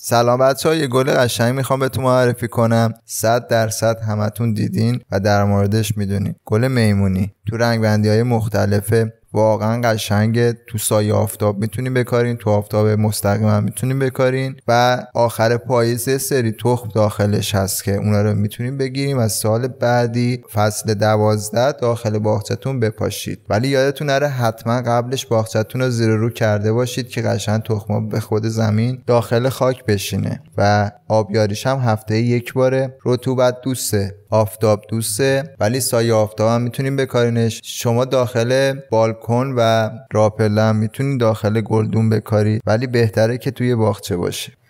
سلام بچه ها یه گل قشنگ میخوام تو معرفی کنم 100 درصد همتون دیدین و در موردش میدونین گل میمونی تو رنگ بندی های مختلفه واقعا قشنگه تو سایه آفتاب میتونین بکارین تو آفتاب مستقیم هم میتونین بکارین و آخر پاییز سری تخم داخلش هست که اونا رو میتونین بگیریم و سال بعدی فصل دوازده داخل باختتون بپاشید ولی یادتون نره حتما قبلش باختتون رو زیر رو کرده باشید که قشنگ تخما به خود زمین داخل خاک بشینه و آبیاریش هم هفته یک باره رطوبت دوسته آفتاب دوسته ولی سایه آفتاب هم میتونیم بکارینش شما داخل بال کن و راپلم میتونی داخل گلدون بکاری ولی بهتره که توی باغچه باشه